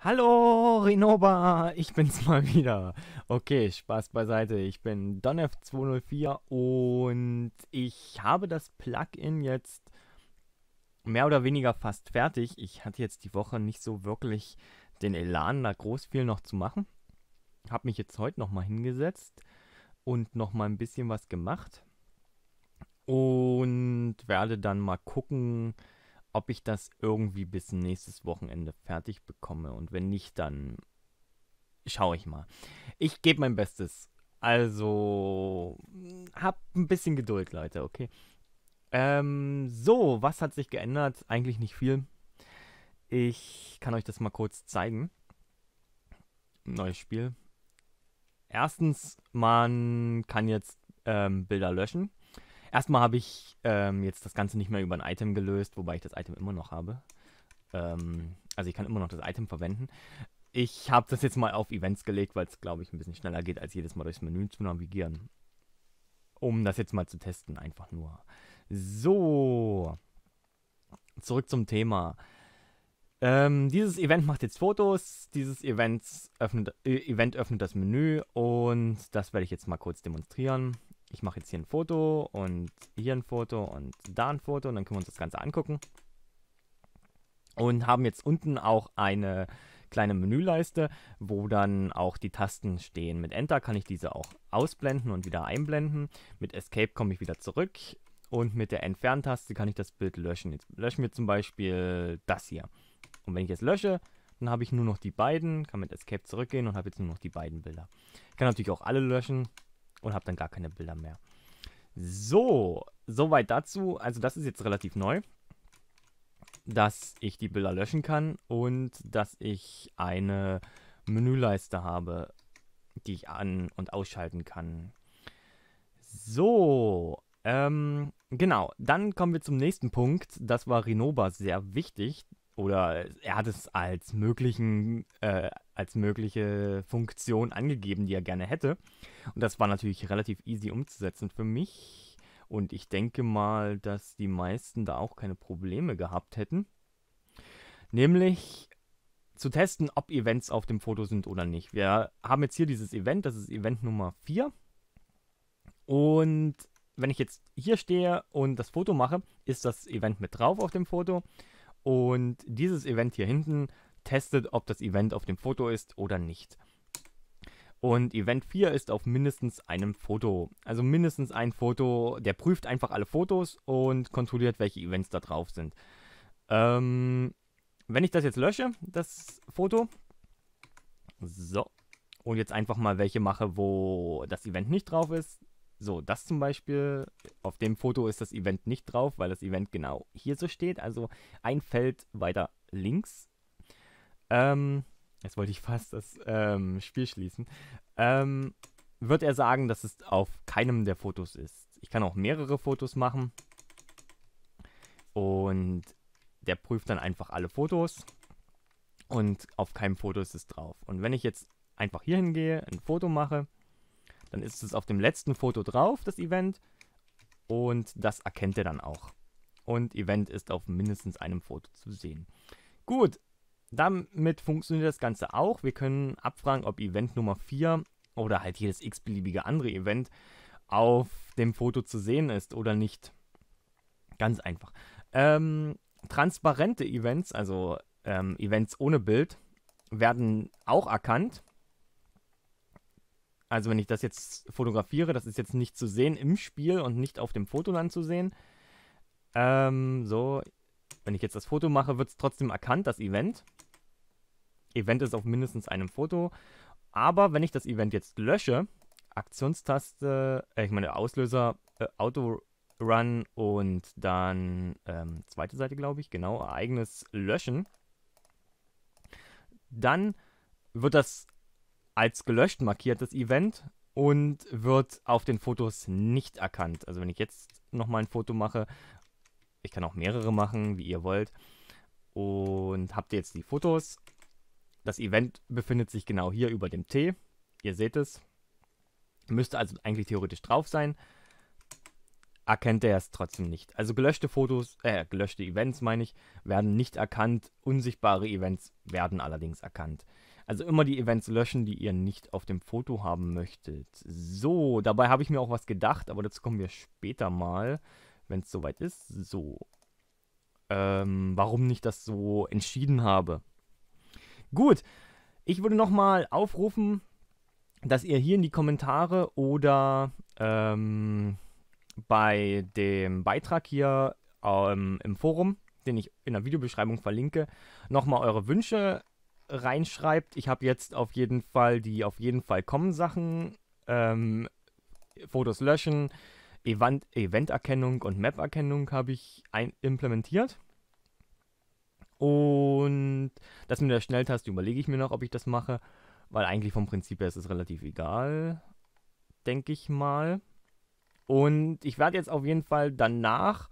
Hallo, Renoba, ich bin's mal wieder. Okay, Spaß beiseite. Ich bin Donef204 und ich habe das Plugin jetzt mehr oder weniger fast fertig. Ich hatte jetzt die Woche nicht so wirklich den Elan, da groß viel noch zu machen. Habe mich jetzt heute nochmal hingesetzt und nochmal ein bisschen was gemacht. Und werde dann mal gucken, ob ich das irgendwie bis nächstes Wochenende fertig bekomme. Und wenn nicht, dann schaue ich mal. Ich gebe mein Bestes. Also, hab ein bisschen Geduld, Leute, okay? Ähm, so, was hat sich geändert? Eigentlich nicht viel. Ich kann euch das mal kurz zeigen. Neues Spiel. Erstens, man kann jetzt ähm, Bilder löschen. Erstmal habe ich ähm, jetzt das Ganze nicht mehr über ein Item gelöst, wobei ich das Item immer noch habe. Ähm, also ich kann immer noch das Item verwenden. Ich habe das jetzt mal auf Events gelegt, weil es, glaube ich, ein bisschen schneller geht, als jedes Mal durchs Menü zu navigieren. Um das jetzt mal zu testen, einfach nur. So, zurück zum Thema. Ähm, dieses Event macht jetzt Fotos, dieses öffnet, äh, Event öffnet das Menü und das werde ich jetzt mal kurz demonstrieren ich mache jetzt hier ein Foto und hier ein Foto und da ein Foto und dann können wir uns das Ganze angucken. Und haben jetzt unten auch eine kleine Menüleiste, wo dann auch die Tasten stehen. Mit Enter kann ich diese auch ausblenden und wieder einblenden. Mit Escape komme ich wieder zurück und mit der Entferntaste kann ich das Bild löschen. Jetzt löschen wir zum Beispiel das hier. Und wenn ich jetzt lösche, dann habe ich nur noch die beiden, kann mit Escape zurückgehen und habe jetzt nur noch die beiden Bilder. Ich kann natürlich auch alle löschen, und habe dann gar keine Bilder mehr. So, soweit dazu. Also das ist jetzt relativ neu, dass ich die Bilder löschen kann und dass ich eine Menüleiste habe, die ich an- und ausschalten kann. So, ähm, genau. Dann kommen wir zum nächsten Punkt. Das war Renova sehr wichtig oder er hat es als möglichen, äh, als mögliche Funktion angegeben, die er gerne hätte. Und das war natürlich relativ easy umzusetzen für mich. Und ich denke mal, dass die meisten da auch keine Probleme gehabt hätten. Nämlich zu testen, ob Events auf dem Foto sind oder nicht. Wir haben jetzt hier dieses Event, das ist Event Nummer 4. Und wenn ich jetzt hier stehe und das Foto mache, ist das Event mit drauf auf dem Foto. Und dieses Event hier hinten testet, ob das Event auf dem Foto ist oder nicht. Und Event 4 ist auf mindestens einem Foto. Also mindestens ein Foto, der prüft einfach alle Fotos und kontrolliert, welche Events da drauf sind. Ähm, wenn ich das jetzt lösche, das Foto. So. Und jetzt einfach mal welche mache, wo das Event nicht drauf ist. So, das zum Beispiel, auf dem Foto ist das Event nicht drauf, weil das Event genau hier so steht. Also ein Feld weiter links. Ähm, jetzt wollte ich fast das ähm, Spiel schließen. Ähm, wird er sagen, dass es auf keinem der Fotos ist. Ich kann auch mehrere Fotos machen. Und der prüft dann einfach alle Fotos. Und auf keinem Foto ist es drauf. Und wenn ich jetzt einfach hier hingehe, ein Foto mache dann ist es auf dem letzten Foto drauf, das Event. Und das erkennt er dann auch. Und Event ist auf mindestens einem Foto zu sehen. Gut, damit funktioniert das Ganze auch. Wir können abfragen, ob Event Nummer 4 oder halt jedes x-beliebige andere Event auf dem Foto zu sehen ist oder nicht. Ganz einfach. Ähm, transparente Events, also ähm, Events ohne Bild, werden auch erkannt also wenn ich das jetzt fotografiere, das ist jetzt nicht zu sehen im Spiel und nicht auf dem Foto dann zu sehen. Ähm, so, wenn ich jetzt das Foto mache, wird es trotzdem erkannt, das Event. Event ist auf mindestens einem Foto. Aber wenn ich das Event jetzt lösche, Aktionstaste, äh, ich meine Auslöser, äh, Auto Run und dann ähm, zweite Seite, glaube ich, genau, Ereignis löschen, dann wird das als gelöscht markiert, das Event und wird auf den Fotos nicht erkannt. Also wenn ich jetzt nochmal ein Foto mache, ich kann auch mehrere machen, wie ihr wollt, und habt ihr jetzt die Fotos. Das Event befindet sich genau hier über dem T. Ihr seht es. Müsste also eigentlich theoretisch drauf sein. Erkennt er es trotzdem nicht. Also gelöschte Fotos, äh, gelöschte Events meine ich, werden nicht erkannt. Unsichtbare Events werden allerdings erkannt. Also immer die Events löschen, die ihr nicht auf dem Foto haben möchtet. So, dabei habe ich mir auch was gedacht, aber dazu kommen wir später mal, wenn es soweit ist. So, ähm, warum nicht das so entschieden habe. Gut, ich würde nochmal aufrufen, dass ihr hier in die Kommentare oder ähm, bei dem Beitrag hier ähm, im Forum, den ich in der Videobeschreibung verlinke, nochmal eure Wünsche reinschreibt. Ich habe jetzt auf jeden Fall die auf jeden Fall kommen Sachen, ähm, Fotos löschen, Event Eventerkennung und Map-Erkennung habe ich implementiert. Und das mit der Schnelltaste überlege ich mir noch, ob ich das mache, weil eigentlich vom Prinzip her ist es relativ egal, denke ich mal. Und ich werde jetzt auf jeden Fall danach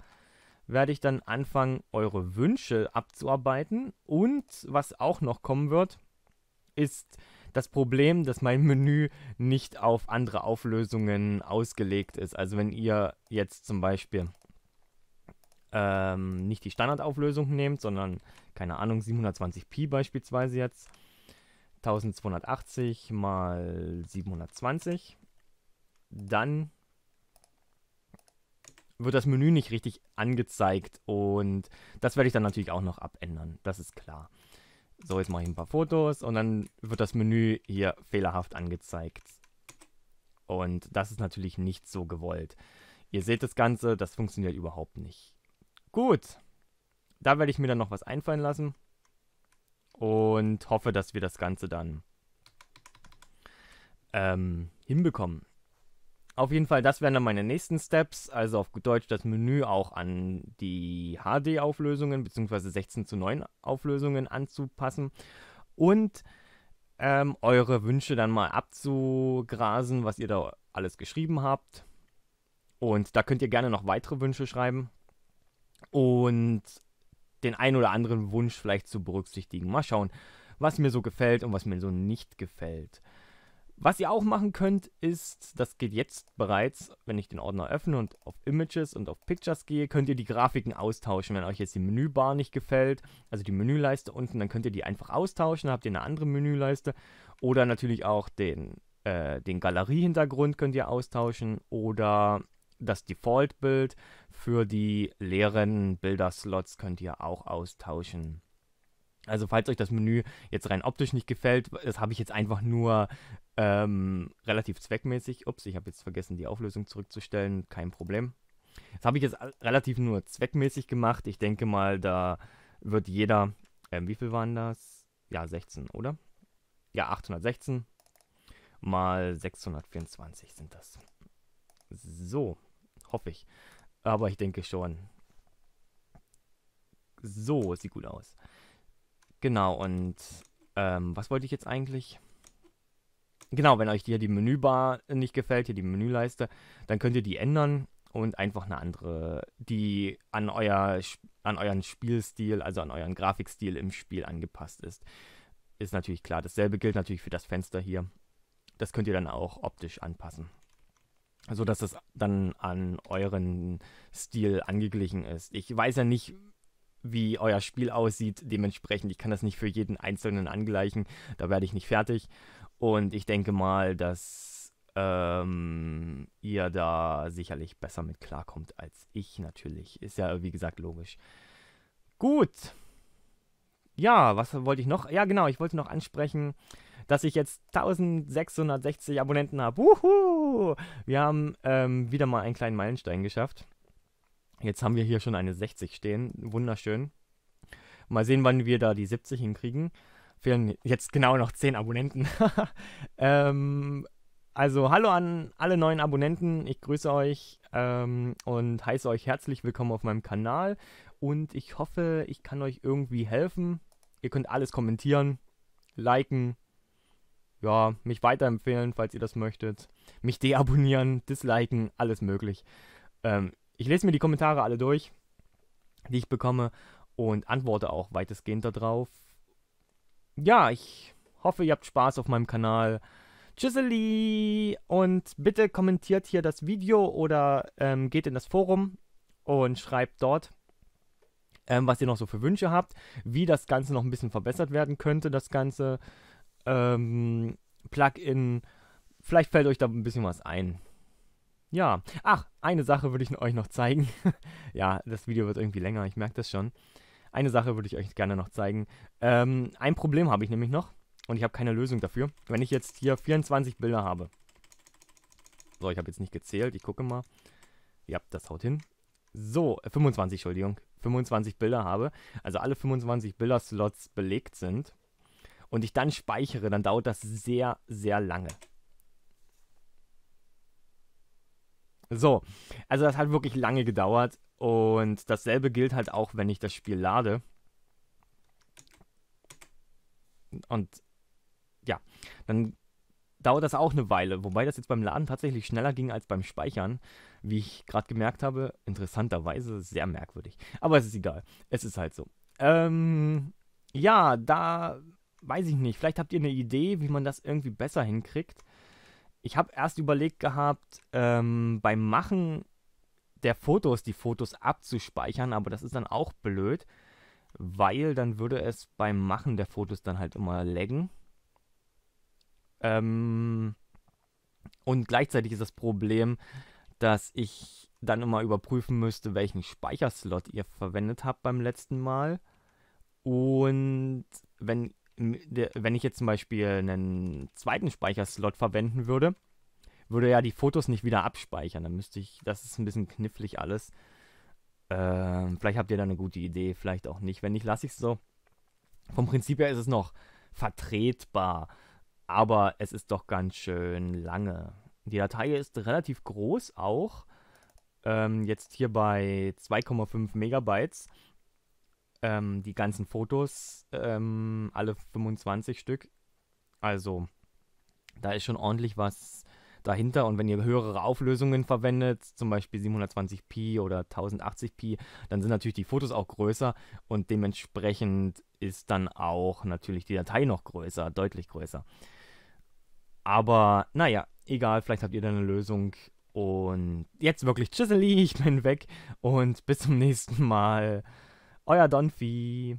werde ich dann anfangen, eure Wünsche abzuarbeiten. Und was auch noch kommen wird, ist das Problem, dass mein Menü nicht auf andere Auflösungen ausgelegt ist. Also wenn ihr jetzt zum Beispiel ähm, nicht die Standardauflösung nehmt, sondern, keine Ahnung, 720p beispielsweise jetzt, 1280 mal 720, dann wird das Menü nicht richtig angezeigt. Und das werde ich dann natürlich auch noch abändern. Das ist klar. So, jetzt mache ich ein paar Fotos und dann wird das Menü hier fehlerhaft angezeigt. Und das ist natürlich nicht so gewollt. Ihr seht das Ganze, das funktioniert überhaupt nicht. Gut, da werde ich mir dann noch was einfallen lassen und hoffe, dass wir das Ganze dann ähm, hinbekommen. Auf jeden Fall, das wären dann meine nächsten Steps. Also auf gut Deutsch das Menü auch an die HD-Auflösungen bzw. 16 zu 9 Auflösungen anzupassen. Und ähm, eure Wünsche dann mal abzugrasen, was ihr da alles geschrieben habt. Und da könnt ihr gerne noch weitere Wünsche schreiben. Und den einen oder anderen Wunsch vielleicht zu berücksichtigen. Mal schauen, was mir so gefällt und was mir so nicht gefällt. Was ihr auch machen könnt, ist, das geht jetzt bereits, wenn ich den Ordner öffne und auf Images und auf Pictures gehe, könnt ihr die Grafiken austauschen. Wenn euch jetzt die Menübar nicht gefällt, also die Menüleiste unten, dann könnt ihr die einfach austauschen, dann habt ihr eine andere Menüleiste. Oder natürlich auch den, äh, den Galeriehintergrund könnt ihr austauschen oder das Default-Bild für die leeren Bilder-Slots könnt ihr auch austauschen. Also falls euch das Menü jetzt rein optisch nicht gefällt, das habe ich jetzt einfach nur ähm, relativ zweckmäßig. Ups, ich habe jetzt vergessen, die Auflösung zurückzustellen. Kein Problem. Das habe ich jetzt relativ nur zweckmäßig gemacht. Ich denke mal, da wird jeder. Ähm, wie viel waren das? Ja, 16, oder? Ja, 816 mal 624 sind das. So, hoffe ich. Aber ich denke schon. So, sieht gut aus. Genau, und ähm, was wollte ich jetzt eigentlich? Genau, wenn euch hier die Menübar nicht gefällt, hier die Menüleiste, dann könnt ihr die ändern und einfach eine andere, die an, euer, an euren Spielstil, also an euren Grafikstil im Spiel angepasst ist. Ist natürlich klar. Dasselbe gilt natürlich für das Fenster hier. Das könnt ihr dann auch optisch anpassen. So dass es dann an euren Stil angeglichen ist. Ich weiß ja nicht, wie euer Spiel aussieht. Dementsprechend, ich kann das nicht für jeden Einzelnen angleichen. Da werde ich nicht fertig. Und ich denke mal, dass ähm, ihr da sicherlich besser mit klarkommt als ich natürlich. Ist ja, wie gesagt, logisch. Gut. Ja, was wollte ich noch? Ja, genau, ich wollte noch ansprechen, dass ich jetzt 1660 Abonnenten habe. Wuhu! Wir haben ähm, wieder mal einen kleinen Meilenstein geschafft. Jetzt haben wir hier schon eine 60 stehen. Wunderschön. Mal sehen, wann wir da die 70 hinkriegen. Fehlen jetzt genau noch 10 Abonnenten. ähm, also hallo an alle neuen Abonnenten, ich grüße euch ähm, und heiße euch herzlich willkommen auf meinem Kanal und ich hoffe, ich kann euch irgendwie helfen. Ihr könnt alles kommentieren, liken, ja, mich weiterempfehlen, falls ihr das möchtet, mich deabonnieren, disliken, alles möglich. Ähm, ich lese mir die Kommentare alle durch, die ich bekomme und antworte auch weitestgehend darauf ja, ich hoffe, ihr habt Spaß auf meinem Kanal. Tschüsseli und bitte kommentiert hier das Video oder ähm, geht in das Forum und schreibt dort, ähm, was ihr noch so für Wünsche habt, wie das Ganze noch ein bisschen verbessert werden könnte, das ganze ähm, Plugin. Vielleicht fällt euch da ein bisschen was ein. Ja, ach, eine Sache würde ich euch noch zeigen. ja, das Video wird irgendwie länger, ich merke das schon. Eine Sache würde ich euch gerne noch zeigen. Ähm, ein Problem habe ich nämlich noch und ich habe keine Lösung dafür. Wenn ich jetzt hier 24 Bilder habe. So, ich habe jetzt nicht gezählt, ich gucke mal. Ja, das haut hin. So, 25, äh, Entschuldigung. 25 Bilder habe, also alle 25 Bilder-Slots belegt sind und ich dann speichere, dann dauert das sehr, sehr lange. So, also das hat wirklich lange gedauert. Und dasselbe gilt halt auch, wenn ich das Spiel lade. Und ja, dann dauert das auch eine Weile, wobei das jetzt beim Laden tatsächlich schneller ging als beim Speichern, wie ich gerade gemerkt habe. Interessanterweise sehr merkwürdig. Aber es ist egal. Es ist halt so. Ähm, ja, da weiß ich nicht. Vielleicht habt ihr eine Idee, wie man das irgendwie besser hinkriegt. Ich habe erst überlegt gehabt, ähm, beim Machen der Fotos, die Fotos abzuspeichern, aber das ist dann auch blöd, weil dann würde es beim Machen der Fotos dann halt immer laggen. Ähm, und gleichzeitig ist das Problem, dass ich dann immer überprüfen müsste, welchen Speicherslot ihr verwendet habt beim letzten Mal. Und wenn, wenn ich jetzt zum Beispiel einen zweiten Speicherslot verwenden würde, würde ja die Fotos nicht wieder abspeichern. Dann müsste ich, das ist ein bisschen knifflig alles. Ähm, vielleicht habt ihr da eine gute Idee, vielleicht auch nicht. Wenn nicht, lasse ich es so. Vom Prinzip her ist es noch vertretbar, aber es ist doch ganz schön lange. Die Datei ist relativ groß auch. Ähm, jetzt hier bei 2,5 Megabytes. Ähm, die ganzen Fotos, ähm, alle 25 Stück. Also, da ist schon ordentlich was dahinter. Und wenn ihr höhere Auflösungen verwendet, zum Beispiel 720p oder 1080p, dann sind natürlich die Fotos auch größer und dementsprechend ist dann auch natürlich die Datei noch größer, deutlich größer. Aber naja, egal, vielleicht habt ihr da eine Lösung. Und jetzt wirklich Chiseli, ich bin weg und bis zum nächsten Mal. Euer Donfi.